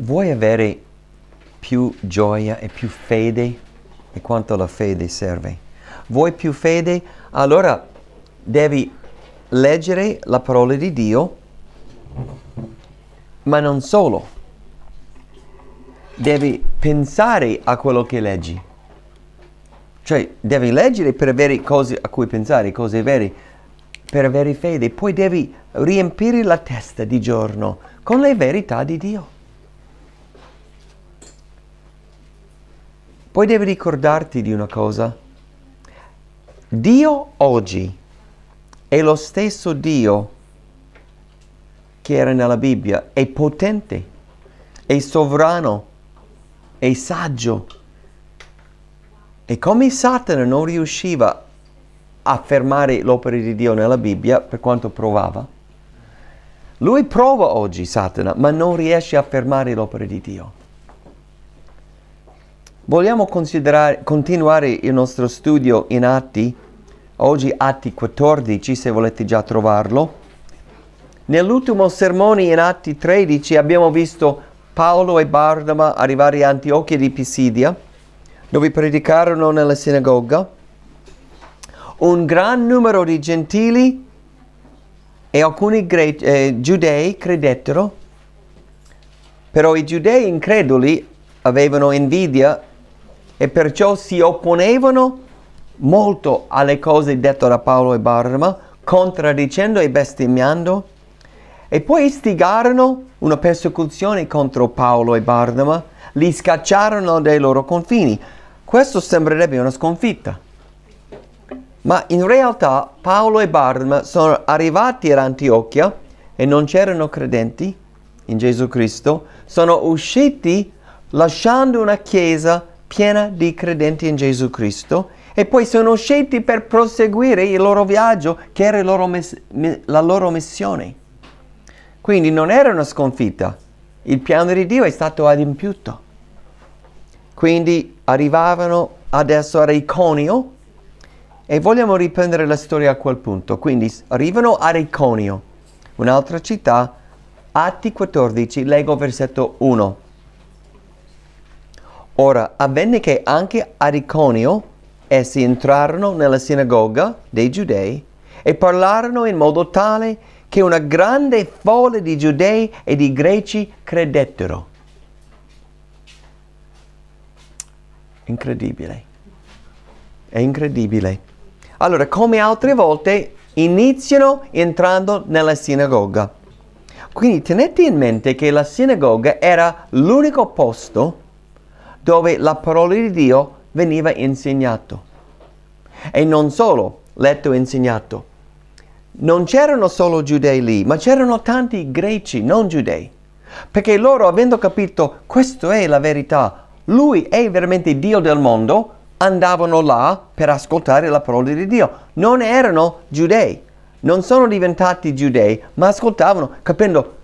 vuoi avere più gioia e più fede? E quanto la fede serve? Vuoi più fede? Allora devi leggere la parola di Dio, ma non solo. Devi pensare a quello che leggi. Cioè, devi leggere per avere cose a cui pensare, cose vere, per avere fede. Poi devi riempire la testa di giorno con le verità di Dio. Poi devi ricordarti di una cosa. Dio oggi è lo stesso Dio che era nella Bibbia, è potente, è sovrano, è saggio. E come Satana non riusciva a fermare l'opera di Dio nella Bibbia, per quanto provava, lui prova oggi Satana, ma non riesce a fermare l'opera di Dio. Vogliamo continuare il nostro studio in Atti, oggi Atti 14 se volete già trovarlo. Nell'ultimo sermone in Atti 13 abbiamo visto Paolo e Barnaba arrivare a Antiochia di Pisidia, dove predicarono nella sinagoga. Un gran numero di gentili e alcuni eh, giudei credettero, però i giudei increduli avevano invidia e perciò si opponevano molto alle cose dette da Paolo e Barnaba, contraddicendo e bestemmiando, e poi istigarono una persecuzione contro Paolo e Barnaba, li scacciarono dai loro confini. Questo sembrerebbe una sconfitta. Ma in realtà Paolo e Barnaba sono arrivati ad Antiochia e non c'erano credenti in Gesù Cristo, sono usciti lasciando una chiesa piena di credenti in Gesù Cristo e poi sono scelti per proseguire il loro viaggio che era loro mes- la loro missione. Quindi non era una sconfitta, il piano di Dio è stato adempiuto. Quindi arrivavano adesso a Reiconio e vogliamo riprendere la storia a quel punto. Quindi arrivano a Reiconio, un'altra città, Atti 14, leggo versetto 1. Ora, avvenne che anche ad Iconio essi entrarono nella sinagoga dei giudei e parlarono in modo tale che una grande folla di giudei e di greci credettero. Incredibile. È incredibile. Allora, come altre volte, iniziano entrando nella sinagoga. Quindi tenete in mente che la sinagoga era l'unico posto dove la parola di Dio veniva insegnata. E non solo letto e insegnato. Non c'erano solo giudei lì, ma c'erano tanti greci non giudei, perché loro avendo capito questa è la verità, lui è veramente Dio del mondo, andavano là per ascoltare la parola di Dio. Non erano giudei, non sono diventati giudei, ma ascoltavano capendo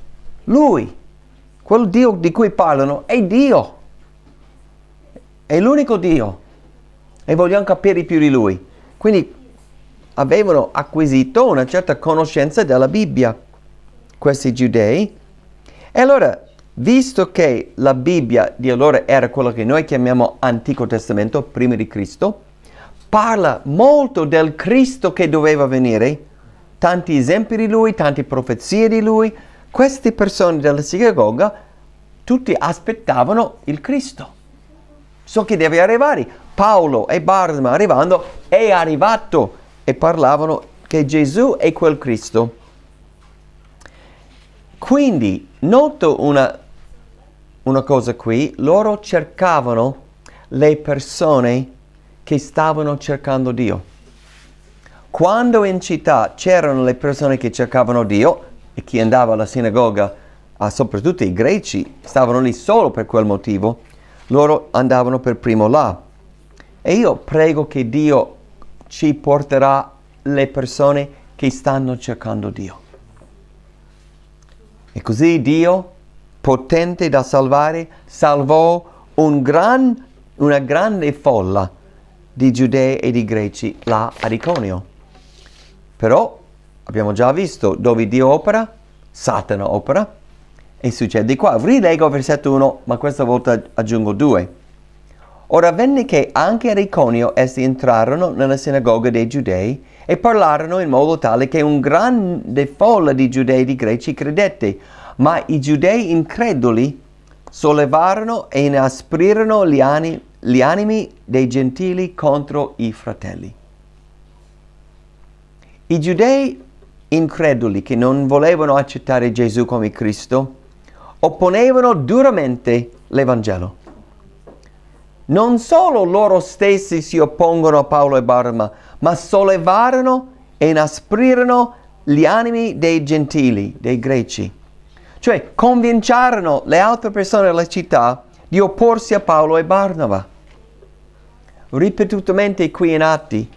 lui, quel Dio di cui parlano, è Dio è l'unico Dio e vogliamo capire più di Lui. Quindi avevano acquisito una certa conoscenza della Bibbia, questi giudei. E allora, visto che la Bibbia di allora era quello che noi chiamiamo Antico Testamento, prima di Cristo, parla molto del Cristo che doveva venire, tanti esempi di lui, tante profezie di lui. Queste persone della sinagoga tutti aspettavano il Cristo so che deve arrivare. Paolo e Barnaba arrivando è arrivato e parlavano che Gesù è quel Cristo. Quindi noto una, una cosa qui, loro cercavano le persone che stavano cercando Dio. Quando in città c'erano le persone che cercavano Dio e chi andava alla sinagoga, ah, soprattutto i greci, stavano lì solo per quel motivo, loro andavano per primo là. E io prego che Dio ci porterà le persone che stanno cercando Dio. E così Dio, potente da salvare, salvò un gran, una grande folla di giudei e di greci là ad Iconio. Però abbiamo già visto dove Dio opera, Satana opera, e succede qua. Rilego versetto 1, ma questa volta aggiungo 2. Ora avvenne che anche ad Iconio essi entrarono nella sinagoga dei giudei e parlarono in modo tale che un grande folla di giudei e di greci credette, ma i giudei increduli sollevarono e inasprirono gli, ani, gli animi dei gentili contro i fratelli. I giudei increduli che non volevano accettare Gesù come Cristo opponevano duramente l'Evangelo. Non solo loro stessi si oppongono a Paolo e Barma, ma sollevarono e inasprirono gli animi dei gentili, dei greci. Cioè, convinciarono le altre persone della città di opporsi a Paolo e Barnaba. Ripetutamente qui in Atti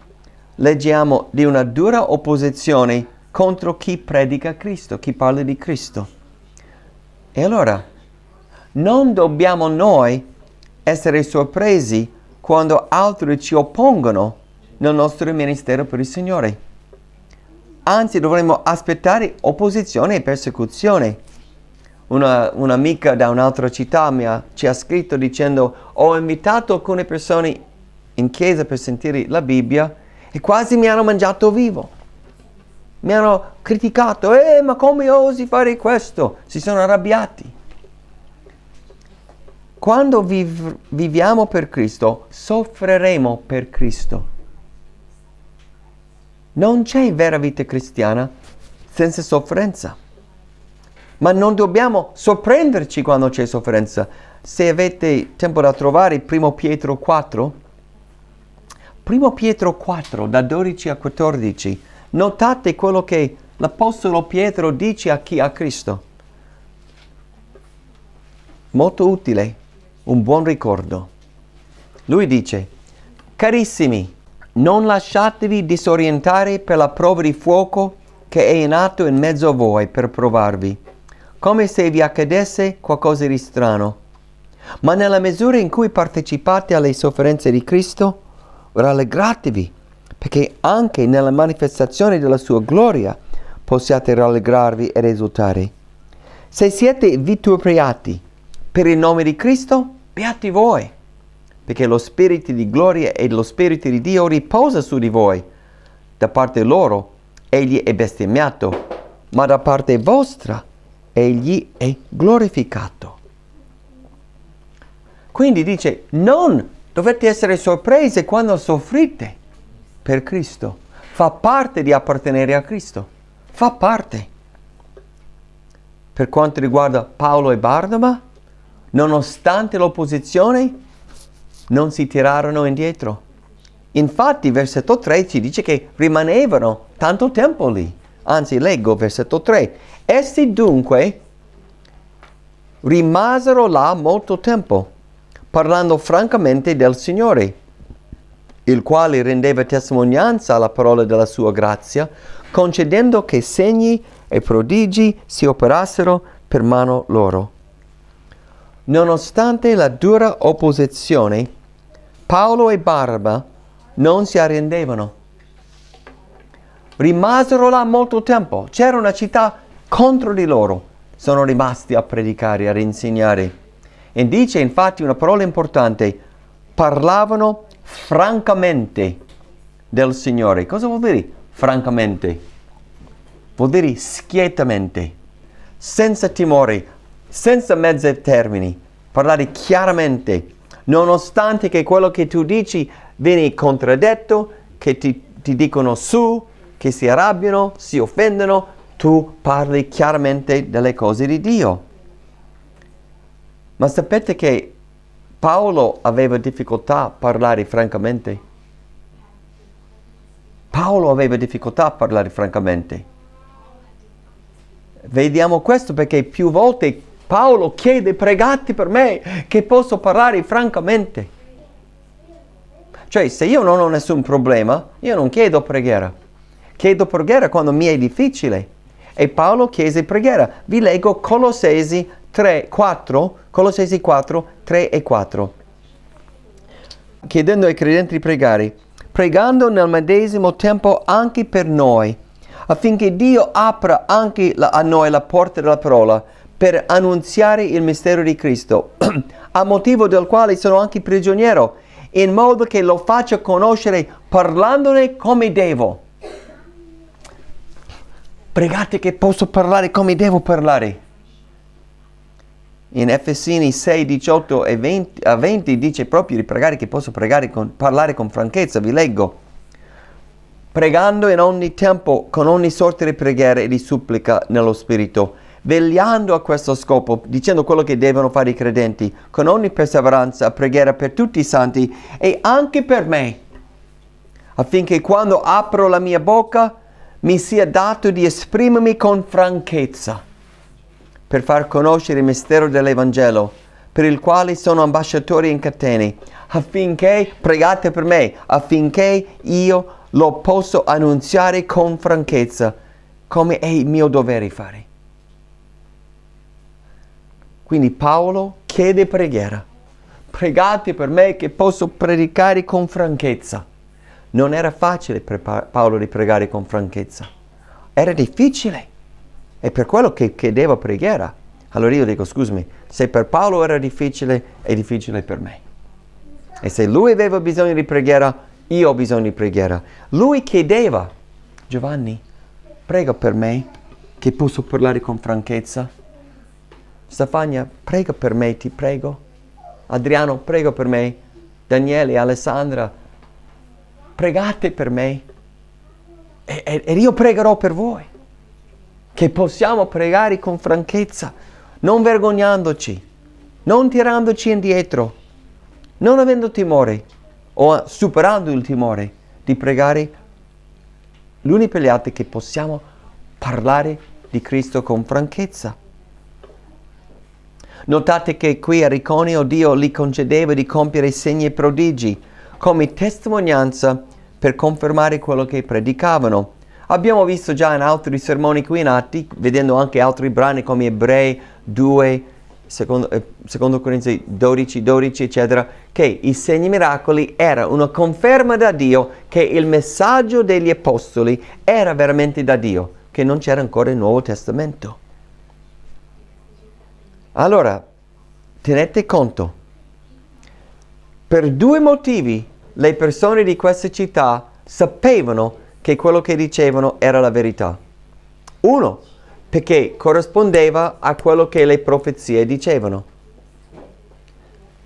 leggiamo di una dura opposizione contro chi predica Cristo, chi parla di Cristo. E allora, non dobbiamo noi essere sorpresi quando altri ci oppongono nel nostro ministero per il Signore. Anzi, dovremmo aspettare opposizione e persecuzione. Una, un'amica da un'altra città mi ha, ci ha scritto dicendo ho invitato alcune persone in chiesa per sentire la Bibbia e quasi mi hanno mangiato vivo mi hanno criticato, eh, ma come osi fare questo? Si sono arrabbiati. Quando viv- viviamo per Cristo, soffreremo per Cristo. Non c'è vera vita cristiana senza sofferenza. Ma non dobbiamo sorprenderci quando c'è sofferenza. Se avete tempo da trovare primo Pietro 4, 1 Pietro 4 da 12 a 14 Notate quello che l'Apostolo Pietro dice a chi? ha Cristo. Molto utile, un buon ricordo. Lui dice, carissimi, non lasciatevi disorientare per la prova di fuoco che è in atto in mezzo a voi per provarvi, come se vi accadesse qualcosa di strano. Ma nella misura in cui partecipate alle sofferenze di Cristo, rallegratevi perché anche nella manifestazione della sua gloria possiate rallegrarvi ed esultare. Se siete vituperati per il nome di Cristo, beati voi, perché lo Spirito di gloria e lo Spirito di Dio riposa su di voi. Da parte loro egli è bestemmiato, ma da parte vostra egli è glorificato. Quindi dice, non dovete essere sorpresi quando soffrite per Cristo, fa parte di appartenere a Cristo, fa parte. Per quanto riguarda Paolo e Barnaba, nonostante l'opposizione, non si tirarono indietro. Infatti, versetto 3 ci dice che rimanevano tanto tempo lì. Anzi, leggo versetto 3. Essi dunque rimasero là molto tempo, parlando francamente del Signore il quale rendeva testimonianza alla parola della sua grazia, concedendo che segni e prodigi si operassero per mano loro. Nonostante la dura opposizione, Paolo e Barba non si arrendevano. Rimasero là molto tempo, c'era una città contro di loro, sono rimasti a predicare, a insegnare. E dice infatti una parola importante, parlavano francamente del Signore. Cosa vuol dire francamente? Vuol dire schietamente, senza timore, senza mezzi termini, parlare chiaramente, nonostante che quello che tu dici viene contraddetto, che ti, ti dicono su, che si arrabbiano, si offendono, tu parli chiaramente delle cose di Dio. Ma sapete che Paolo aveva difficoltà a parlare francamente. Paolo aveva difficoltà a parlare francamente. Vediamo questo perché più volte Paolo chiede pregati per me che posso parlare francamente. Cioè se io non ho nessun problema, io non chiedo preghiera. Chiedo preghiera quando mi è difficile. E Paolo chiese preghiera. Vi leggo Colossesi 3, 4, Colossesi 4, 3 e 4. Chiedendo ai credenti di pregare, pregando nel medesimo tempo anche per noi, affinché Dio apra anche la, a noi la porta della parola per annunziare il mistero di Cristo, a motivo del quale sono anche prigioniero, in modo che lo faccia conoscere parlandone come devo. Pregate che posso parlare come devo parlare in Efesini 6, 18 e 20, a 20 dice proprio di pregare che posso pregare con, parlare con franchezza, vi leggo. Pregando in ogni tempo con ogni sorta di preghiera e di supplica nello Spirito, vegliando a questo scopo, dicendo quello che devono fare i credenti, con ogni perseveranza, preghiera per tutti i santi e anche per me, affinché quando apro la mia bocca mi sia dato di esprimermi con franchezza per far conoscere il mistero dell'Evangelo, per il quale sono ambasciatore in catene, affinché pregate per me, affinché io lo posso annunziare con franchezza, come è il mio dovere fare. Quindi Paolo chiede preghiera. Pregate per me che posso predicare con franchezza. Non era facile per Paolo di pregare con franchezza. Era difficile. È per quello che chiedeva preghiera. Allora io dico, scusami, se per Paolo era difficile, è difficile per me. E se lui aveva bisogno di preghiera, io ho bisogno di preghiera. Lui chiedeva, Giovanni, prega per me che posso parlare con franchezza. Stefania, prega per me, ti prego. Adriano, prega per me. Daniele, Alessandra, pregate per me. E, e, e io pregherò per voi che possiamo pregare con franchezza, non vergognandoci, non tirandoci indietro, non avendo timore o superando il timore di pregare per l'unica leate che possiamo parlare di Cristo con franchezza. Notate che qui a Riconio Dio gli concedeva di compiere segni e prodigi come testimonianza per confermare quello che predicavano. Abbiamo visto già in altri sermoni qui in Atti, vedendo anche altri brani come Ebrei 2, secondo, eh, secondo Corinzi 12, 12, eccetera, che i segni miracoli era una conferma da Dio che il messaggio degli apostoli era veramente da Dio, che non c'era ancora il Nuovo Testamento. Allora, tenete conto, per due motivi le persone di questa città sapevano che che quello che dicevano era la verità. Uno, perché corrispondeva a quello che le profezie dicevano.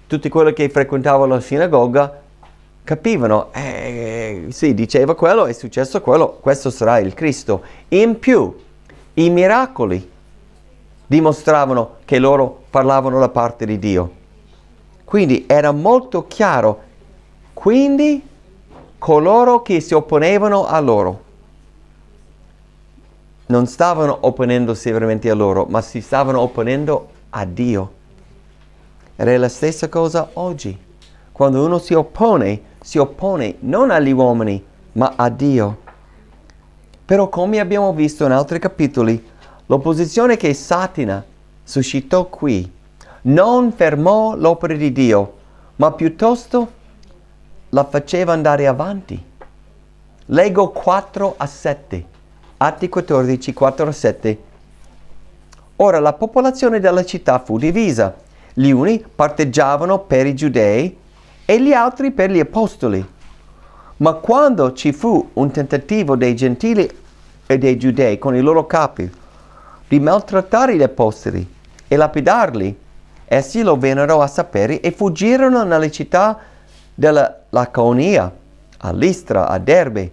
Tutti quelli che frequentavano la sinagoga capivano, eh, sì, diceva quello, è successo quello, questo sarà il Cristo. In più, i miracoli dimostravano che loro parlavano la parte di Dio. Quindi era molto chiaro. Quindi coloro che si opponevano a loro. Non stavano opponendosi veramente a loro, ma si stavano opponendo a Dio. Ed è la stessa cosa oggi. Quando uno si oppone, si oppone non agli uomini, ma a Dio. Però come abbiamo visto in altri capitoli, l'opposizione che Satana suscitò qui non fermò l'opera di Dio, ma piuttosto la faceva andare avanti. Leggo 4 a 7, Atti 14, 4 a 7. Ora la popolazione della città fu divisa. Gli uni parteggiavano per i giudei e gli altri per gli apostoli. Ma quando ci fu un tentativo dei gentili e dei giudei con i loro capi di maltrattare gli apostoli e lapidarli, essi lo vennero a sapere e fuggirono nelle città della Laconia, a Listra, a Derbe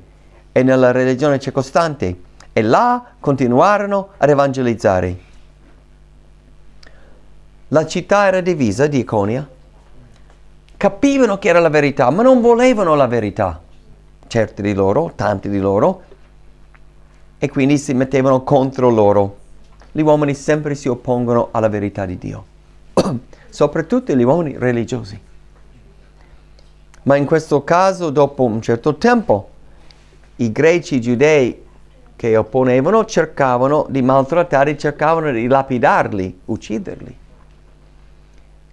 e nella religione circostante e là continuarono ad evangelizzare. La città era divisa di Iconia. Capivano che era la verità, ma non volevano la verità. Certi di loro, tanti di loro, e quindi si mettevano contro loro. Gli uomini sempre si oppongono alla verità di Dio, soprattutto gli uomini religiosi. Ma in questo caso, dopo un certo tempo, i greci giudei che opponevano cercavano di maltrattarli, cercavano di lapidarli, ucciderli.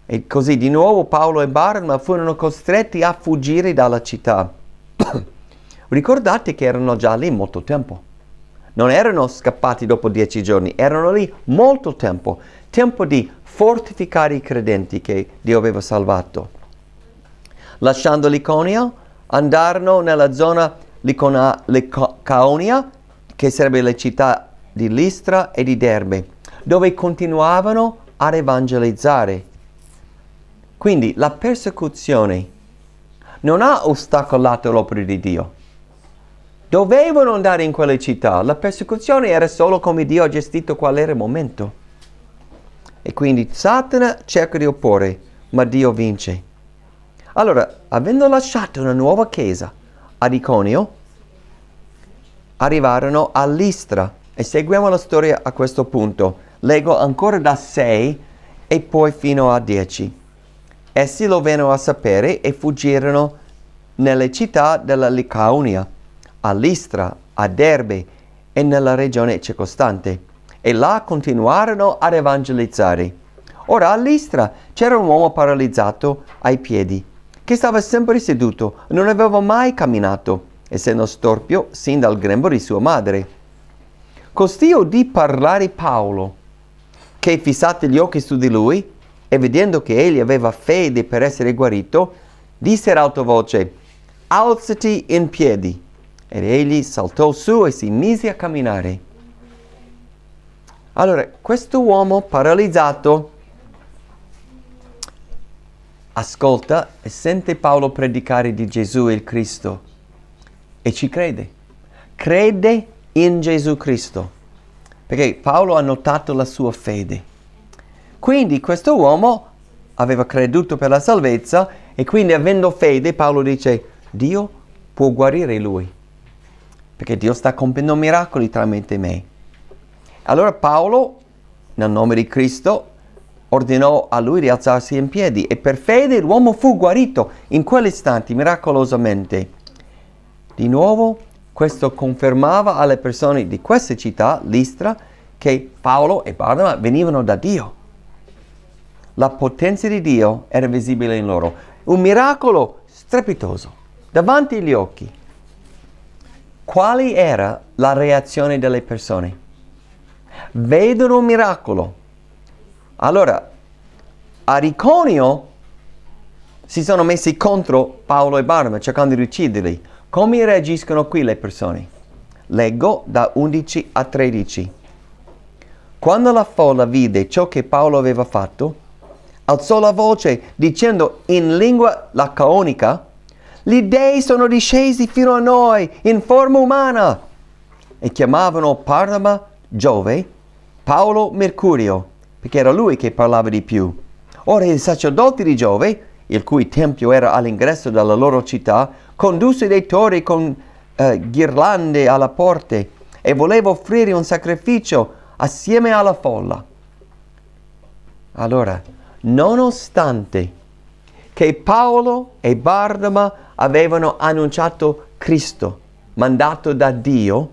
E così di nuovo Paolo e Barnum furono costretti a fuggire dalla città. Ricordate che erano già lì molto tempo. Non erano scappati dopo dieci giorni, erano lì molto tempo. Tempo di fortificare i credenti che Dio aveva salvato lasciando Liconia, andarono nella zona Licona, Licaonia, che sarebbe le città di Listra e di Derbe, dove continuavano ad evangelizzare. Quindi la persecuzione non ha ostacolato l'opera di Dio. Dovevano andare in quelle città, la persecuzione era solo come Dio ha gestito qual era il momento. E quindi Satana cerca di opporre, ma Dio vince. Allora, avendo lasciato una nuova chiesa ad Iconio, arrivarono all'Istra e seguiamo la storia a questo punto. Leggo ancora da 6 e poi fino a 10. Essi lo vennero a sapere e fuggirono nelle città della Licaonia, all'Istra, Listra, a Derbe e nella regione circostante, e là continuarono ad evangelizzare. Ora all'Istra c'era un uomo paralizzato ai piedi che stava sempre seduto, non aveva mai camminato, essendo storpio sin dal grembo di sua madre. Costì udì parlare Paolo, che fissati gli occhi su di lui, e vedendo che egli aveva fede per essere guarito, disse ad alta voce, alzati in piedi. Ed egli saltò su e si mise a camminare. Allora, questo uomo paralizzato ascolta e sente Paolo predicare di Gesù il Cristo e ci crede. Crede in Gesù Cristo, perché Paolo ha notato la sua fede. Quindi questo uomo aveva creduto per la salvezza e quindi avendo fede Paolo dice Dio può guarire lui, perché Dio sta compiendo miracoli tramite me. Allora Paolo, nel nome di Cristo, ordinò a lui di alzarsi in piedi e per fede l'uomo fu guarito in quell'istante miracolosamente. Di nuovo, questo confermava alle persone di questa città, Listra, che Paolo e Barnaba venivano da Dio. La potenza di Dio era visibile in loro. Un miracolo strepitoso, davanti agli occhi. Qual era la reazione delle persone? Vedono un miracolo, allora, a Riconio si sono messi contro Paolo e Barnabas cercando di ucciderli. Come reagiscono qui le persone? Leggo da 11 a 13. Quando la folla vide ciò che Paolo aveva fatto, alzò la voce dicendo in lingua lacaonica, gli dei sono discesi fino a noi in forma umana e chiamavano Parnama Giove, Paolo Mercurio perché era lui che parlava di più. Ora i sacerdoti di Giove, il cui tempio era all'ingresso della loro città, condusse dei tori con eh, ghirlande alla porta e voleva offrire un sacrificio assieme alla folla. Allora, nonostante che Paolo e Bardama avevano annunciato Cristo, mandato da Dio,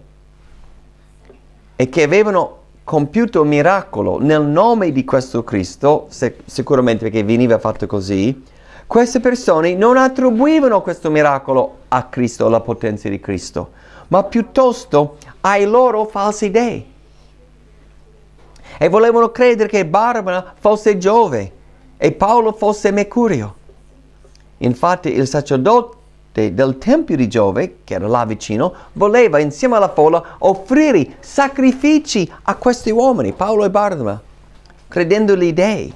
e che avevano compiuto miracolo nel nome di questo Cristo, se, sicuramente perché veniva fatto così, queste persone non attribuivano questo miracolo a Cristo, alla potenza di Cristo, ma piuttosto ai loro falsi dei. E volevano credere che Barbara fosse Giove e Paolo fosse Mercurio. Infatti il sacerdote de, del Tempio di Giove, che era là vicino, voleva insieme alla folla offrire sacrifici a questi uomini, Paolo e Barnaba, credendoli dei.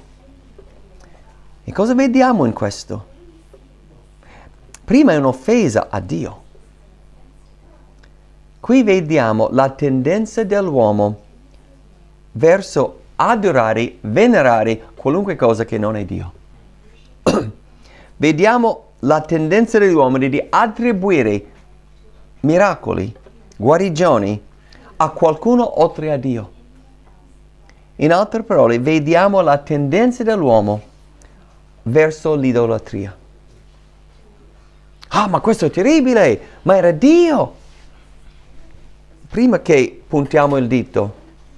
E cosa vediamo in questo? Prima è un'offesa a Dio. Qui vediamo la tendenza dell'uomo verso adorare, venerare qualunque cosa che non è Dio. vediamo la tendenza degli uomini di attribuire miracoli, guarigioni a qualcuno oltre a Dio. In altre parole, vediamo la tendenza dell'uomo verso l'idolatria. Ah, ma questo è terribile, ma era Dio. Prima che puntiamo il dito,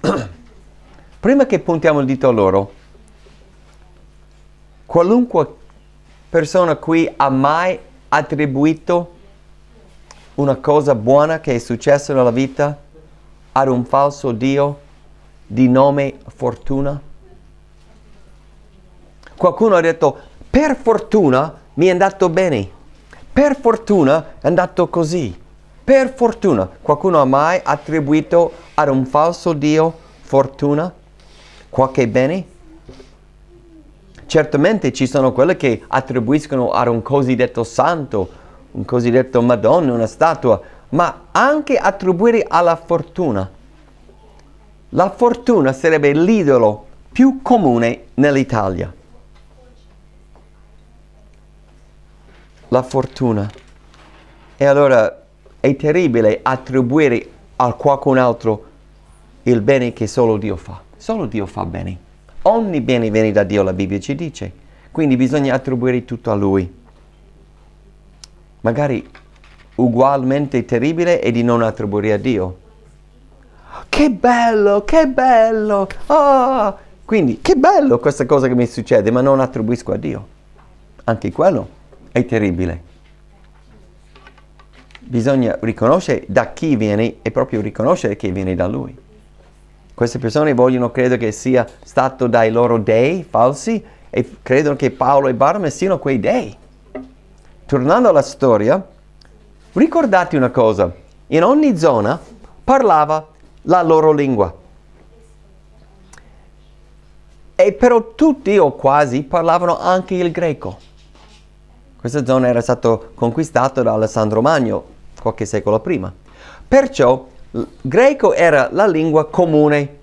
prima che puntiamo il dito a loro, qualunque persona qui ha mai attribuito una cosa buona che è successa nella vita ad un falso Dio di nome fortuna? Qualcuno ha detto, per fortuna mi è andato bene, per fortuna è andato così, per fortuna. Qualcuno ha mai attribuito ad un falso Dio fortuna? Qualche bene? certamente ci sono quelle che attribuiscono ad un cosiddetto santo, un cosiddetto Madonna, una statua, ma anche attribuire alla fortuna. La fortuna sarebbe l'idolo più comune nell'Italia. La fortuna. E allora è terribile attribuire a qualcun altro il bene che solo Dio fa. Solo Dio fa bene. Ogni bene viene da Dio, la Bibbia ci dice. Quindi bisogna attribuire tutto a Lui. Magari ugualmente terribile è di non attribuire a Dio. Che bello, che bello! Oh! Quindi, che bello questa cosa che mi succede, ma non attribuisco a Dio. Anche quello è terribile. Bisogna riconoscere da chi viene e proprio riconoscere che viene da Lui. Queste persone vogliono credere che sia stato dai loro dei falsi e credono che Paolo e Barnabas siano quei dei. Tornando alla storia, ricordate una cosa, in ogni zona parlava la loro lingua. E però tutti o quasi parlavano anche il greco. Questa zona era stata conquistata da Alessandro Magno qualche secolo prima. Perciò il greco era la lingua comune,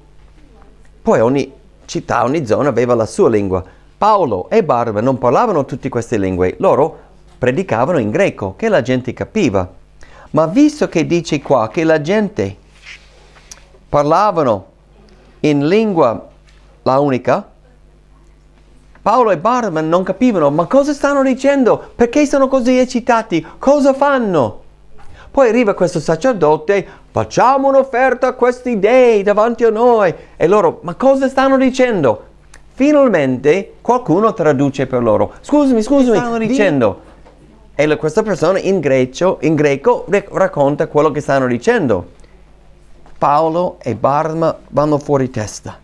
poi ogni città, ogni zona aveva la sua lingua. Paolo e Barba non parlavano tutte queste lingue, loro predicavano in greco, che la gente capiva. Ma visto che dice qua che la gente parlavano in lingua la unica, Paolo e Barba non capivano, ma cosa stanno dicendo? Perché sono così eccitati? Cosa fanno? Poi arriva questo sacerdote, facciamo un'offerta a questi dei davanti a noi. E loro, ma cosa stanno dicendo? Finalmente qualcuno traduce per loro. Scusami, scusami, stanno dicendo. E questa persona in, grecio, in greco racconta quello che stanno dicendo. Paolo e Barma vanno fuori testa.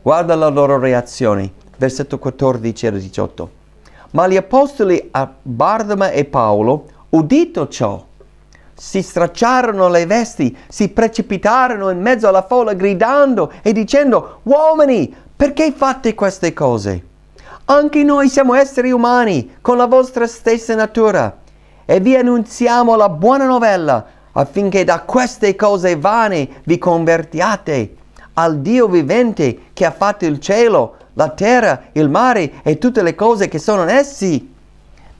Guarda la loro reazione, versetto 14 e 18. Ma gli apostoli a Bardama e Paolo, udito ciò, si stracciarono le vesti, si precipitarono in mezzo alla folla gridando e dicendo, uomini, perché fate queste cose? Anche noi siamo esseri umani con la vostra stessa natura e vi annunziamo la buona novella affinché da queste cose vane vi convertiate al Dio vivente che ha fatto il cielo, la terra, il mare e tutte le cose che sono in essi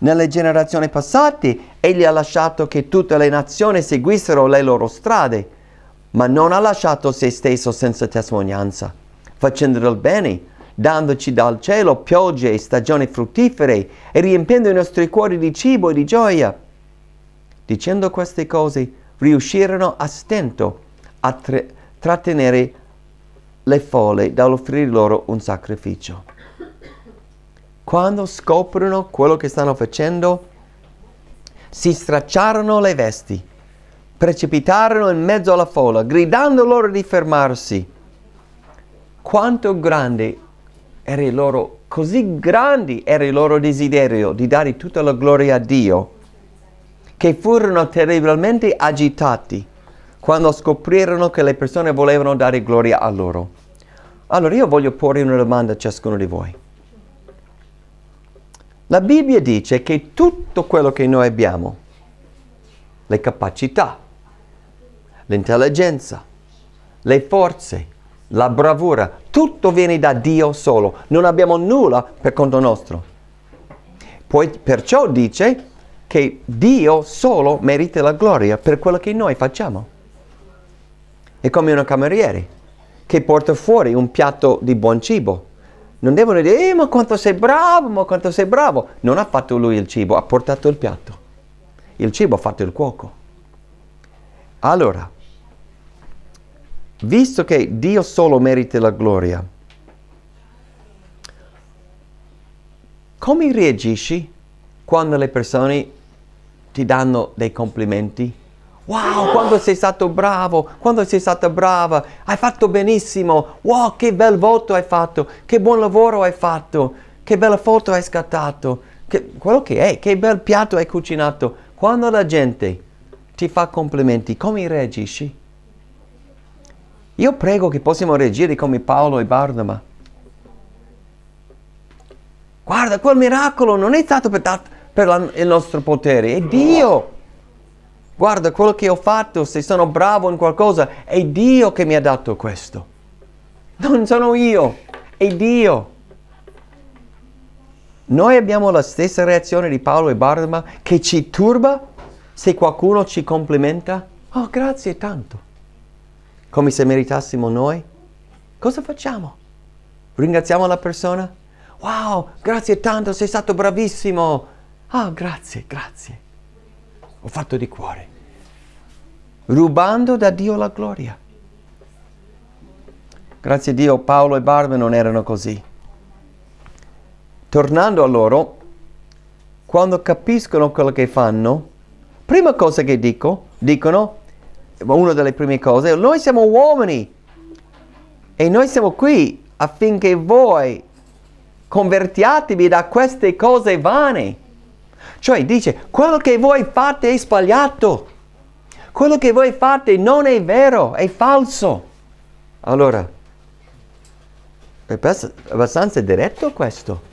nelle generazioni passate egli ha lasciato che tutte le nazioni seguissero le loro strade, ma non ha lasciato se stesso senza testimonianza, facendo del bene, dandoci dal cielo piogge e stagioni fruttifere e riempiendo i nostri cuori di cibo e di gioia. Dicendo queste cose, riuscirono a stento a trattenere le folle dall'offrire loro un sacrificio. Quando scoprono quello che stanno facendo, si stracciarono le vesti, precipitarono in mezzo alla folla, gridando loro di fermarsi. Quanto grande era il loro, così grande era il loro desiderio di dare tutta la gloria a Dio, che furono terribilmente agitati quando scoprirono che le persone volevano dare gloria a loro. Allora io voglio porre una domanda a ciascuno di voi. La Bibbia dice che tutto quello che noi abbiamo, le capacità, l'intelligenza, le forze, la bravura, tutto viene da Dio solo. Non abbiamo nulla per conto nostro. Poi, perciò dice che Dio solo merita la gloria per quello che noi facciamo. È come un cameriere che porta fuori un piatto di buon cibo non devono dire, eh, ma quanto sei bravo, ma quanto sei bravo. Non ha fatto lui il cibo, ha portato il piatto. Il cibo ha fatto il cuoco. Allora, visto che Dio solo merita la gloria, come reagisci quando le persone ti danno dei complimenti? Wow, quanto sei stato bravo, quanto sei stata brava, hai fatto benissimo, wow, che bel voto hai fatto, che buon lavoro hai fatto, che bella foto hai scattato, che, quello che è, che bel piatto hai cucinato. Quando la gente ti fa complimenti, come reagisci? Io prego che possiamo reagire come Paolo e Barnaba. Guarda, quel miracolo non è stato per, per la, il nostro potere, è Dio guarda quello che ho fatto, se sono bravo in qualcosa, è Dio che mi ha dato questo. Non sono io, è Dio. Noi abbiamo la stessa reazione di Paolo e Barnaba che ci turba se qualcuno ci complimenta. Oh, grazie tanto. Come se meritassimo noi. Cosa facciamo? Ringraziamo la persona? Wow, grazie tanto, sei stato bravissimo. oh, grazie, grazie ho fatto di cuore, rubando da Dio la gloria. Grazie a Dio Paolo e Barba non erano così. Tornando a loro, quando capiscono quello che fanno, prima cosa che dico, dicono, una delle prime cose, noi siamo uomini e noi siamo qui affinché voi convertiatevi da queste cose vane cioè dice, quello che voi fate è sbagliato, quello che voi fate non è vero, è falso. Allora, è abbastanza diretto questo.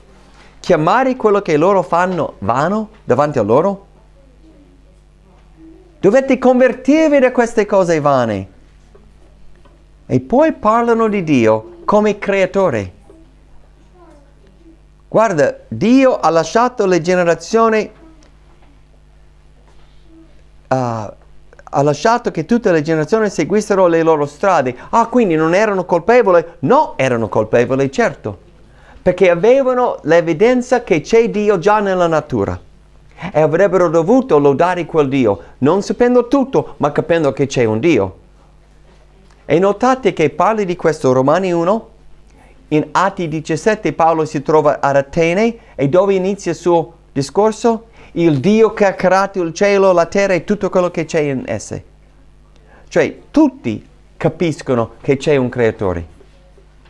Chiamare quello che loro fanno vano davanti a loro? Dovete convertirvi da queste cose vane. E poi parlano di Dio come creatore. Guarda, Dio ha lasciato le generazioni, uh, ha lasciato che tutte le generazioni seguissero le loro strade. Ah, quindi non erano colpevoli? No, erano colpevoli, certo, perché avevano l'evidenza che c'è Dio già nella natura e avrebbero dovuto lodare quel Dio, non sapendo tutto, ma capendo che c'è un Dio. E notate che parli di questo Romani 1, in Atti 17 Paolo si trova ad Atene e dove inizia il suo discorso? Il Dio che ha creato il cielo, la terra e tutto quello che c'è in esse. Cioè tutti capiscono che c'è un creatore.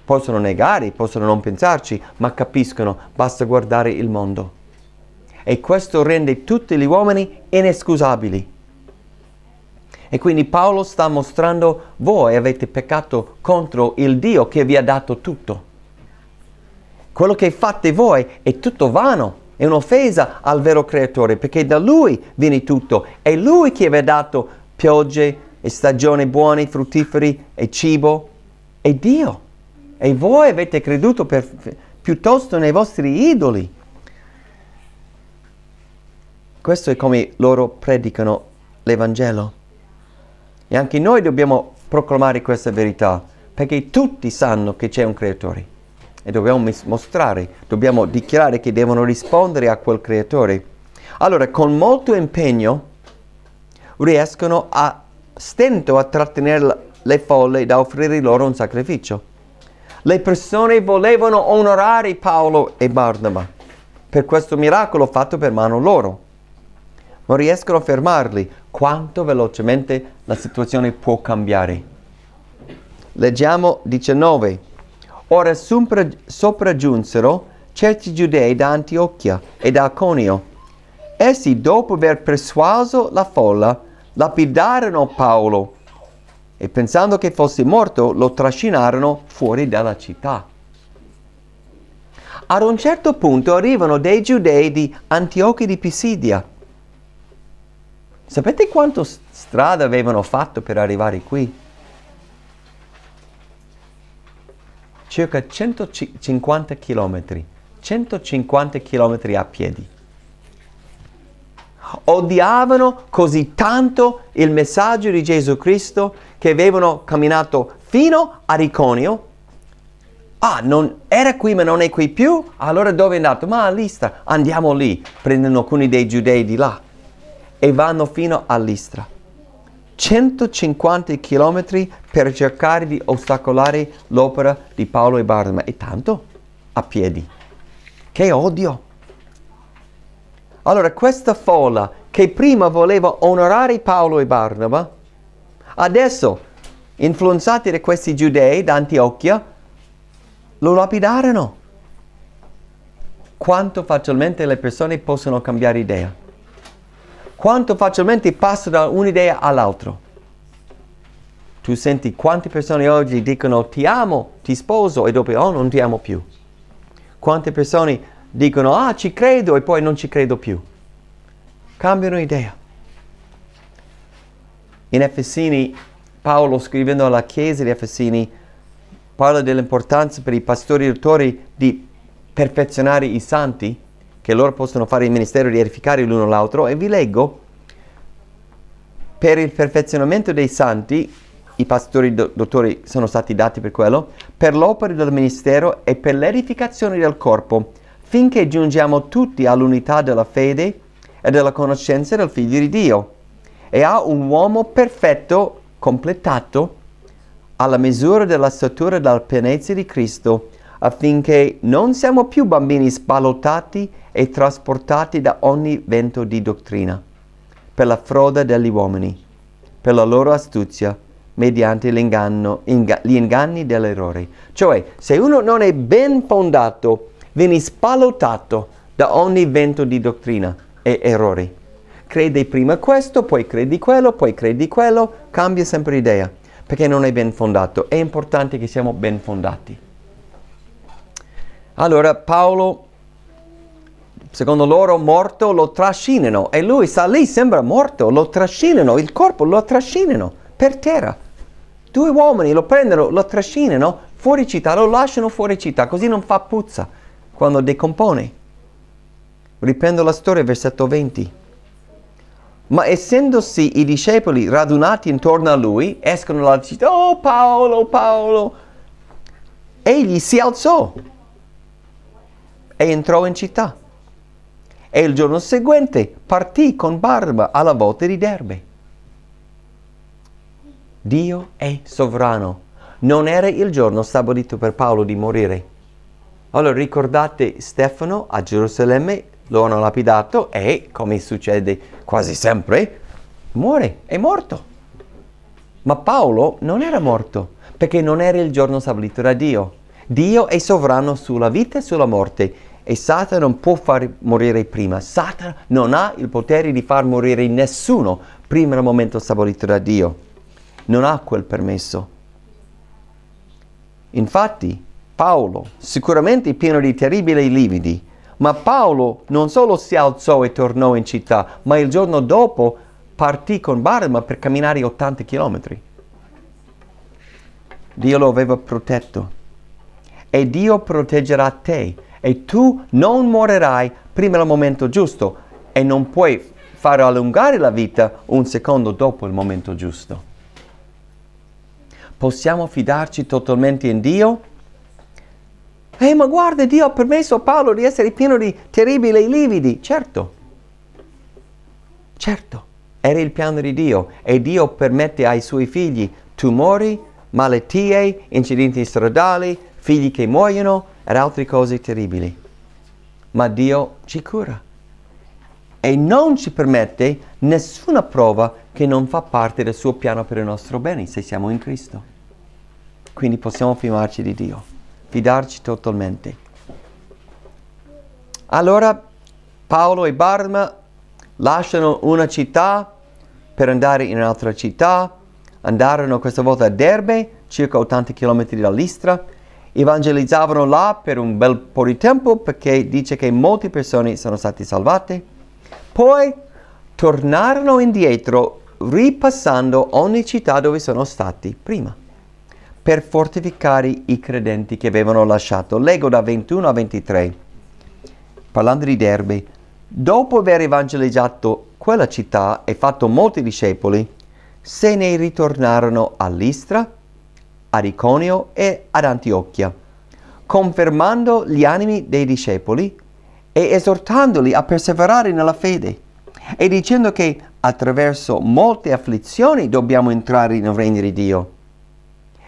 Possono negare, possono non pensarci, ma capiscono, basta guardare il mondo. E questo rende tutti gli uomini inescusabili. E quindi Paolo sta mostrando voi avete peccato contro il Dio che vi ha dato tutto. Quello che fate voi è tutto vano, è un'offesa al vero creatore, perché da lui viene tutto. È lui che vi ha dato piogge e stagioni buone, fruttiferi e cibo. È Dio. E voi avete creduto per, piuttosto nei vostri idoli. Questo è come loro predicano l'Evangelo. E anche noi dobbiamo proclamare questa verità, perché tutti sanno che c'è un creatore e dobbiamo mostrare, dobbiamo dichiarare che devono rispondere a quel creatore. Allora, con molto impegno riescono a stento a trattenere le folle da offrire loro un sacrificio. Le persone volevano onorare Paolo e Barnaba per questo miracolo fatto per mano loro. Non riescono a fermarli quanto velocemente la situazione può cambiare. Leggiamo 19. Ora sopraggiunsero certi giudei da Antiochia e da Conio. Essi, dopo aver persuaso la folla, lapidarono Paolo e pensando che fosse morto lo trascinarono fuori dalla città. Ad un certo punto arrivano dei giudei di Antiochia di Pisidia. Sapete quanto strada avevano fatto per arrivare qui? circa 150 km, 150 km a piedi. Odiavano così tanto il messaggio di Gesù Cristo che avevano camminato fino a Riconio. Ah, non era qui ma non è qui più? Allora dove è andato? Ma all'Istra. Andiamo lì. Prendono alcuni dei giudei di là e vanno fino all'Istra 150 km per cercare di ostacolare l'opera di Paolo e Barnaba. E tanto a piedi. Che odio! Allora, questa folla che prima voleva onorare Paolo e Barnaba, adesso, influenzati da questi giudei d'Antiochia, lo lapidarono. Quanto facilmente le persone possono cambiare idea quanto facilmente passo da un'idea all'altra. Tu senti quante persone oggi dicono ti amo, ti sposo e dopo oh, non ti amo più. Quante persone dicono ah ci credo e poi non ci credo più. Cambiano idea. In Efesini Paolo scrivendo alla chiesa di Efesini parla dell'importanza per i pastori e dottori di perfezionare i santi che loro possono fare il ministero di edificare l'uno l'altro e vi leggo per il perfezionamento dei santi i pastori do- dottori sono stati dati per quello per l'opera del ministero e per l'edificazione del corpo finché giungiamo tutti all'unità della fede e della conoscenza del figlio di Dio e a un uomo perfetto completato alla misura della statura della pienezza di Cristo affinché non siamo più bambini sballottati e trasportati da ogni vento di dottrina, per la froda degli uomini, per la loro astuzia, mediante inga gli inganni dell'errore. Cioè, se uno non è ben fondato, viene spallottato da ogni vento di dottrina e errori. Credi prima questo, poi credi quello, poi credi quello, cambia sempre idea, perché non è ben fondato. È importante che siamo ben fondati. Allora Paolo, secondo loro, morto lo trascinano e lui sta lì, sembra morto, lo trascinano, il corpo lo trascinano per terra. Due uomini lo prendono, lo trascinano fuori città, lo lasciano fuori città, così non fa puzza quando decompone. Riprendo la storia, versetto 20. Ma essendosi i discepoli radunati intorno a lui, escono dalla città, oh Paolo, Paolo, egli si alzò e entrò in città. E il giorno seguente partì con Barba alla volta di Derbe. Dio è sovrano. Non era il giorno stabilito per Paolo di morire. Allora ricordate Stefano a Gerusalemme, lo hanno lapidato e, come succede quasi sempre, muore, è morto. Ma Paolo non era morto perché non era il giorno stabilito da Dio. Dio è sovrano sulla vita e sulla morte e Satana non può far morire prima. Satana non ha il potere di far morire nessuno prima del momento stabilito da Dio. Non ha quel permesso. Infatti, Paolo, sicuramente pieno di terribili lividi, ma Paolo non solo si alzò e tornò in città, ma il giorno dopo partì con Barma per camminare 80 chilometri. Dio lo aveva protetto. E Dio proteggerà te e tu non morirai prima del momento giusto e non puoi far allungare la vita un secondo dopo il momento giusto. Possiamo fidarci totalmente in Dio? Eh, ma guarda, Dio ha permesso a Paolo di essere pieno di terribili lividi. Certo, certo, era il piano di Dio e Dio permette ai suoi figli tumori, malattie, incidenti stradali, figli che muoiono, ad altre cose terribili. Ma Dio ci cura e non ci permette nessuna prova che non fa parte del suo piano per il nostro bene se siamo in Cristo. Quindi possiamo fidarci di Dio, fidarci totalmente. Allora Paolo e Barma lasciano una città per andare in un'altra città, andarono questa volta a Derbe, circa 80 km da Listra, evangelizzavano là per un bel po' di tempo perché dice che molte persone sono state salvate. Poi tornarono indietro ripassando ogni città dove sono stati prima per fortificare i credenti che avevano lasciato. Leggo da 21 a 23. Parlando di Derbe, dopo aver evangelizzato quella città e fatto molti discepoli, se ne ritornarono all'Istra, ad Iconio e ad Antiochia, confermando gli animi dei discepoli e esortandoli a perseverare nella fede e dicendo che attraverso molte afflizioni dobbiamo entrare nel regno di Dio.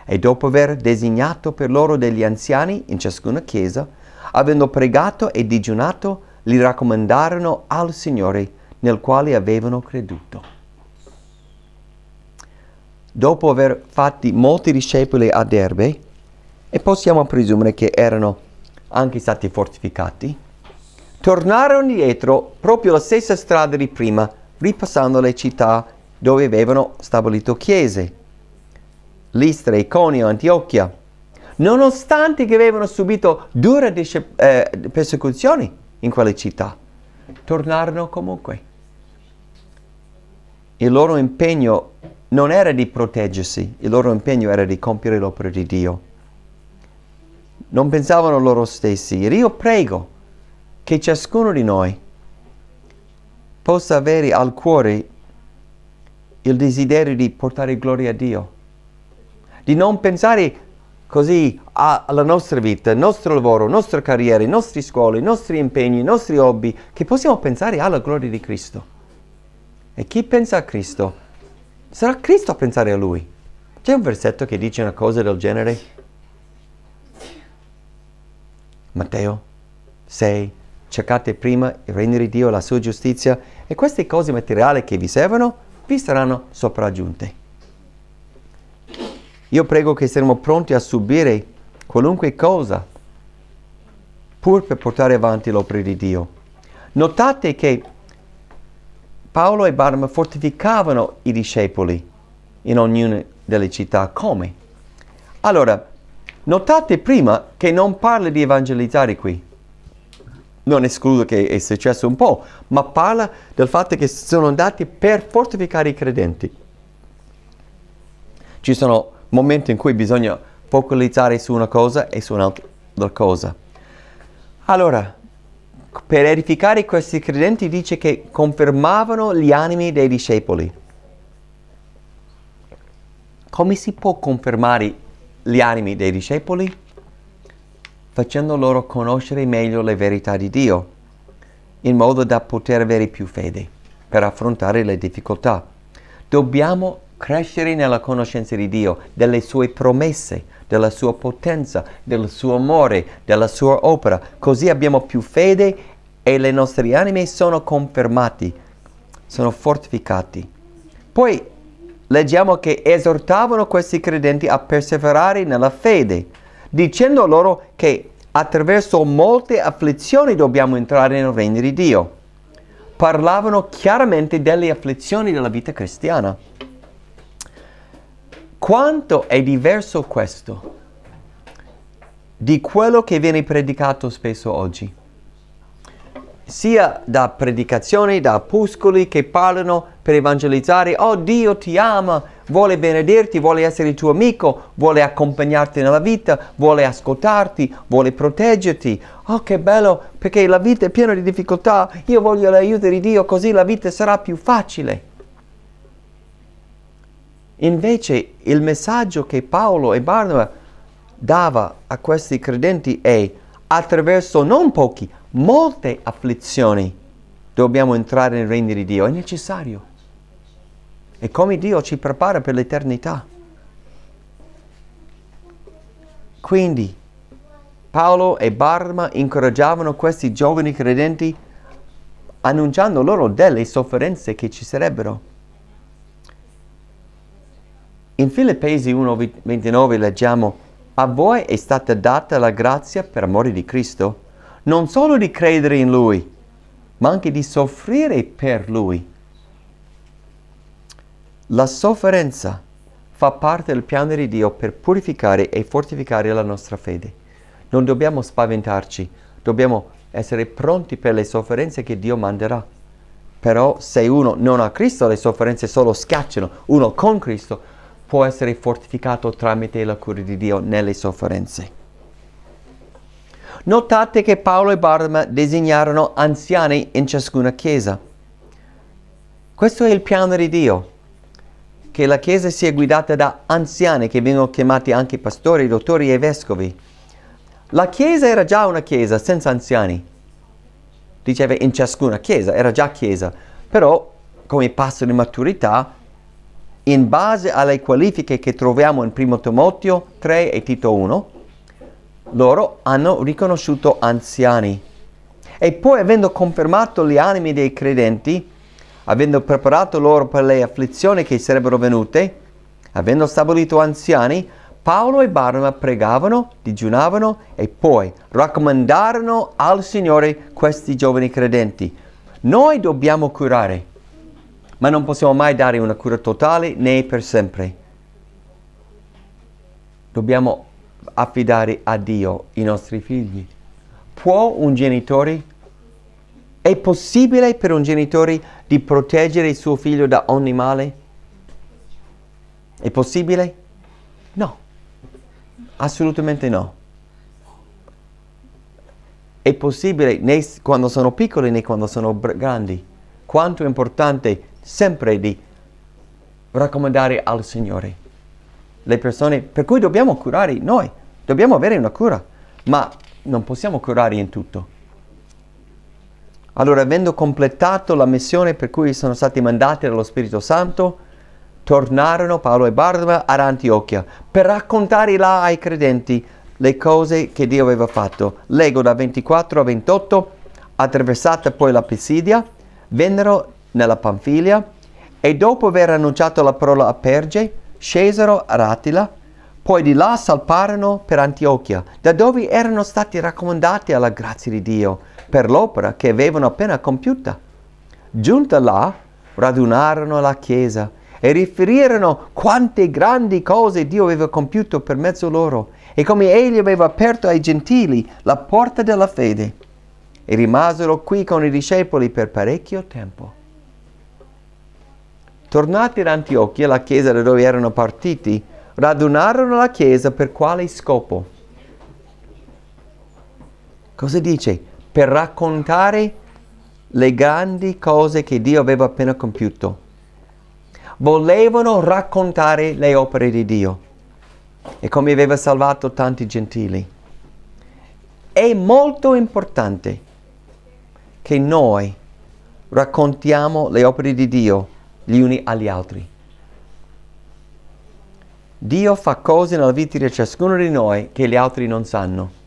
E dopo aver designato per loro degli anziani in ciascuna chiesa, avendo pregato e digiunato, li raccomandarono al Signore nel quale avevano creduto dopo aver fatti molti discepoli a Derbe, e possiamo presumere che erano anche stati fortificati, tornarono indietro proprio la stessa strada di prima, ripassando le città dove avevano stabilito chiese, Listra, Iconio, Antiochia, nonostante che avevano subito dure eh, persecuzioni in quelle città, tornarono comunque. Il loro impegno non era di proteggersi, il loro impegno era di compiere l'opera di Dio. Non pensavano loro stessi. Ed io prego che ciascuno di noi possa avere al cuore il desiderio di portare gloria a Dio, di non pensare così alla nostra vita, al nostro lavoro, alla nostra carriera, ai nostri scuole, ai nostri impegni, ai nostri hobby, che possiamo pensare alla gloria di Cristo. E chi pensa a Cristo Sarà Cristo a pensare a lui. C'è un versetto che dice una cosa del genere? Matteo 6. Cercate prima il regno di Dio e la sua giustizia e queste cose materiali che vi servono vi saranno sopraggiunte. Io prego che saremo pronti a subire qualunque cosa pur per portare avanti l'opera di Dio. Notate che Paolo e Barnaba fortificavano i discepoli in ognuna delle città. Come? Allora, notate prima che non parla di evangelizzare qui. Non escludo che è successo un po', ma parla del fatto che sono andati per fortificare i credenti. Ci sono momenti in cui bisogna focalizzare su una cosa e su un'altra cosa. Allora, per edificare questi credenti dice che confermavano gli animi dei discepoli. Come si può confermare gli animi dei discepoli? Facendo loro conoscere meglio le verità di Dio, in modo da poter avere più fede per affrontare le difficoltà. Dobbiamo crescere nella conoscenza di Dio, delle sue promesse, della sua potenza, del suo amore, della sua opera. Così abbiamo più fede e le nostre anime sono confermati, sono fortificati. Poi leggiamo che esortavano questi credenti a perseverare nella fede, dicendo loro che attraverso molte afflizioni dobbiamo entrare nel regno di Dio. Parlavano chiaramente delle afflizioni della vita cristiana. Quanto è diverso questo di quello che viene predicato spesso oggi? Sia da predicazioni, da opuscoli che parlano per evangelizzare, oh Dio ti ama, vuole benedirti, vuole essere il tuo amico, vuole accompagnarti nella vita, vuole ascoltarti, vuole proteggerti. Oh che bello, perché la vita è piena di difficoltà, io voglio l'aiuto di Dio così la vita sarà più facile. Invece il messaggio che Paolo e Barnaba dava a questi credenti è attraverso non pochi, molte afflizioni dobbiamo entrare nel regno di Dio, è necessario. E come Dio ci prepara per l'eternità. Quindi Paolo e Barma incoraggiavano questi giovani credenti annunciando loro delle sofferenze che ci sarebbero. In Filippesi 1:29 leggiamo A voi è stata data la grazia per amore di Cristo, non solo di credere in Lui, ma anche di soffrire per Lui. La sofferenza fa parte del piano di Dio per purificare e fortificare la nostra fede. Non dobbiamo spaventarci, dobbiamo essere pronti per le sofferenze che Dio manderà. Però se uno non ha Cristo, le sofferenze solo schiacciano. Uno con Cristo, può essere fortificato tramite la cura di Dio nelle sofferenze. Notate che Paolo e Barnaba designarono anziani in ciascuna chiesa. Questo è il piano di Dio, che la chiesa sia guidata da anziani che vengono chiamati anche pastori, dottori e vescovi. La chiesa era già una chiesa senza anziani. Diceva in ciascuna chiesa, era già chiesa, però come passo di maturità in base alle qualifiche che troviamo in 1 Timoteo 3 e Tito 1, loro hanno riconosciuto anziani. E poi, avendo confermato gli animi dei credenti, avendo preparato loro per le afflizioni che sarebbero venute, avendo stabilito anziani, Paolo e Barnaba pregavano, digiunavano e poi raccomandarono al Signore questi giovani credenti. Noi dobbiamo curare ma non possiamo mai dare una cura totale né per sempre. Dobbiamo affidare a Dio i nostri figli. Può un genitore? È possibile per un genitore di proteggere il suo figlio da ogni male? È possibile? No, assolutamente no. È possibile né quando sono piccoli né quando sono grandi. Quanto è importante sempre di raccomandare al Signore le persone per cui dobbiamo curare noi, dobbiamo avere una cura, ma non possiamo curare in tutto. Allora, avendo completato la missione per cui sono stati mandati dallo Spirito Santo, tornarono Paolo e Barnaba ad Antiochia per raccontare là ai credenti le cose che Dio aveva fatto. Leggo da 24 a 28, attraversata poi la Pisidia, vennero nella Panfilia e dopo aver annunciato la parola a Perge, scesero a Attila, poi di là salparono per Antiochia, da dove erano stati raccomandati alla grazia di Dio per l'opera che avevano appena compiuta. Giunta là, radunarono la chiesa e riferirono quante grandi cose Dio aveva compiuto per mezzo loro e come egli aveva aperto ai gentili la porta della fede. E rimasero qui con i discepoli per parecchio tempo. Tornati ad Antiochia, la chiesa da dove erano partiti, radunarono la chiesa per quale scopo? Cosa dice? Per raccontare le grandi cose che Dio aveva appena compiuto. Volevano raccontare le opere di Dio e come aveva salvato tanti gentili. È molto importante che noi raccontiamo le opere di Dio gli uni agli altri. Dio fa cose nella vita di ciascuno di noi che gli altri non sanno.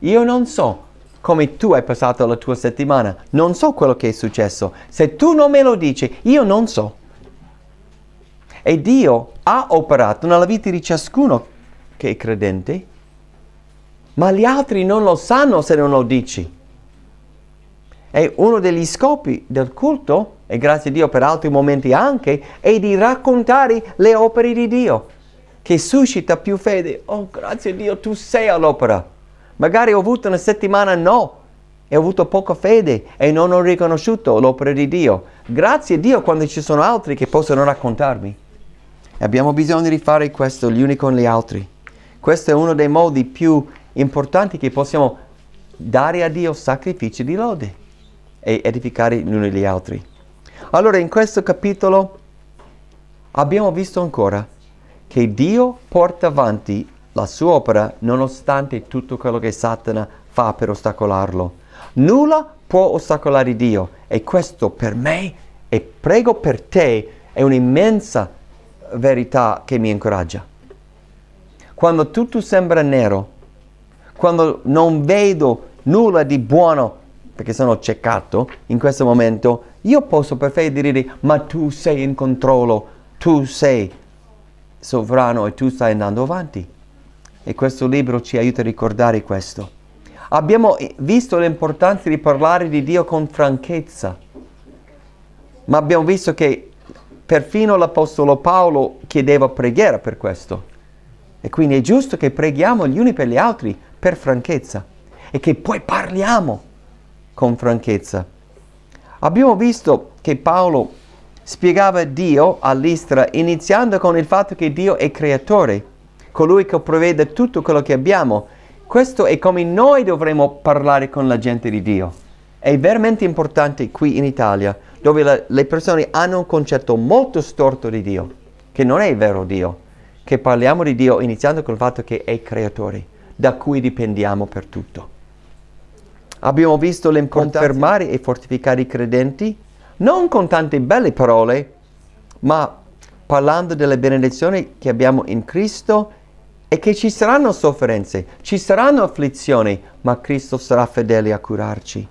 Io non so come tu hai passato la tua settimana, non so quello che è successo. Se tu non me lo dici, io non so. E Dio ha operato nella vita di ciascuno che è credente, ma gli altri non lo sanno se non lo dici. E uno degli scopi del culto, e grazie a Dio per altri momenti anche, è di raccontare le opere di Dio, che suscita più fede. Oh, grazie a Dio, tu sei all'opera. Magari ho avuto una settimana no, e ho avuto poca fede e non ho riconosciuto l'opera di Dio. Grazie a Dio quando ci sono altri che possono raccontarmi. Abbiamo bisogno di fare questo gli uni con gli altri. Questo è uno dei modi più importanti che possiamo dare a Dio sacrifici di lode e edificare gli uni gli altri. Allora in questo capitolo abbiamo visto ancora che Dio porta avanti la sua opera nonostante tutto quello che Satana fa per ostacolarlo. Nulla può ostacolare Dio e questo per me e prego per te è un'immensa verità che mi incoraggia. Quando tutto sembra nero, quando non vedo nulla di buono perché sono ceccato in questo momento, io posso per fede dirgli, ma tu sei in controllo, tu sei sovrano e tu stai andando avanti. E questo libro ci aiuta a ricordare questo. Abbiamo visto l'importanza di parlare di Dio con franchezza, ma abbiamo visto che perfino l'Apostolo Paolo chiedeva preghiera per questo. E quindi è giusto che preghiamo gli uni per gli altri per franchezza e che poi parliamo con franchezza. Abbiamo visto che Paolo spiegava Dio all'Istra iniziando con il fatto che Dio è creatore, colui che provvede tutto quello che abbiamo. Questo è come noi dovremmo parlare con la gente di Dio. È veramente importante qui in Italia, dove la, le persone hanno un concetto molto storto di Dio, che non è il vero Dio, che parliamo di Dio iniziando con il fatto che è creatore, da cui dipendiamo per tutto. Abbiamo visto confermare e fortificare i credenti, non con tante belle parole, ma parlando delle benedizioni che abbiamo in Cristo e che ci saranno sofferenze, ci saranno afflizioni, ma Cristo sarà fedele a curarci.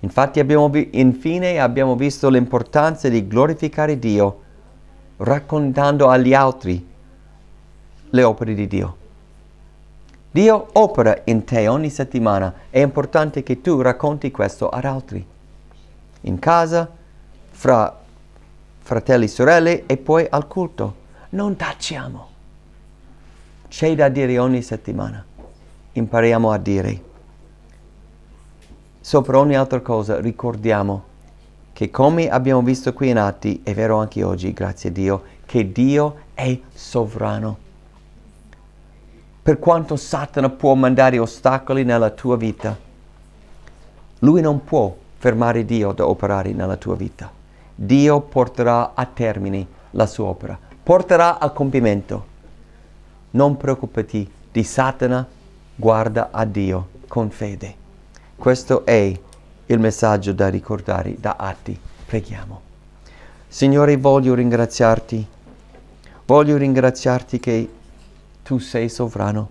Infatti abbiamo infine abbiamo visto l'importanza di glorificare Dio raccontando agli altri le opere di Dio. Dio opera in te ogni settimana. È importante che tu racconti questo ad altri. In casa, fra fratelli e sorelle e poi al culto. Non tacciamo. C'è da dire ogni settimana. Impariamo a dire. Sopra ogni altra cosa ricordiamo che come abbiamo visto qui in Atti, è vero anche oggi, grazie a Dio, che Dio è sovrano per quanto Satana può mandare ostacoli nella tua vita, lui non può fermare Dio da operare nella tua vita. Dio porterà a termine la sua opera, porterà a compimento. Non preoccupati di Satana, guarda a Dio con fede. Questo è il messaggio da ricordare da Atti. Preghiamo. Signore, voglio ringraziarti. Voglio ringraziarti che tu sei sovrano.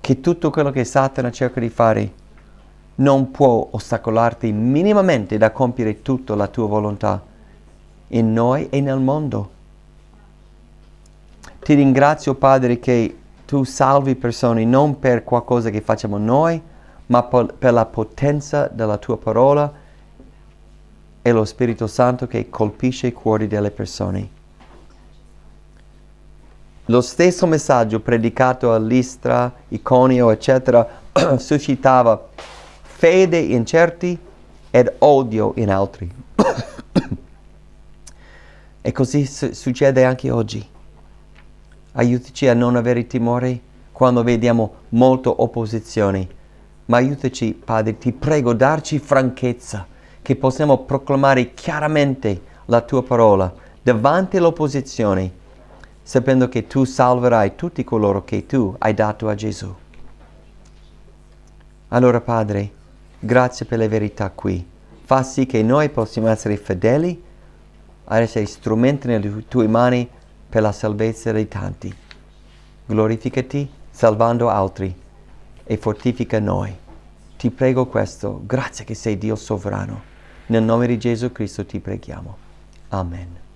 Che tutto quello che Satana cerca di fare non può ostacolarti minimamente da compiere tutta la tua volontà in noi e nel mondo. Ti ringrazio Padre che tu salvi persone non per qualcosa che facciamo noi, ma per la potenza della tua parola e lo Spirito Santo che colpisce i cuori delle persone. Lo stesso messaggio predicato a Listra, Iconio, eccetera, suscitava fede in certi ed odio in altri. e così su- succede anche oggi. Aiutaci a non avere timore quando vediamo molta opposizione, ma aiutaci, Padre, ti prego, darci franchezza, che possiamo proclamare chiaramente la tua parola davanti all'opposizione sapendo che tu salverai tutti coloro che tu hai dato a Gesù. Allora Padre, grazie per la verità qui. Fa sì che noi possiamo essere fedeli ad essere strumenti nelle tue mani per la salvezza dei tanti. Glorificati salvando altri e fortifica noi. Ti prego questo, grazie che sei Dio sovrano. Nel nome di Gesù Cristo ti preghiamo. Amen.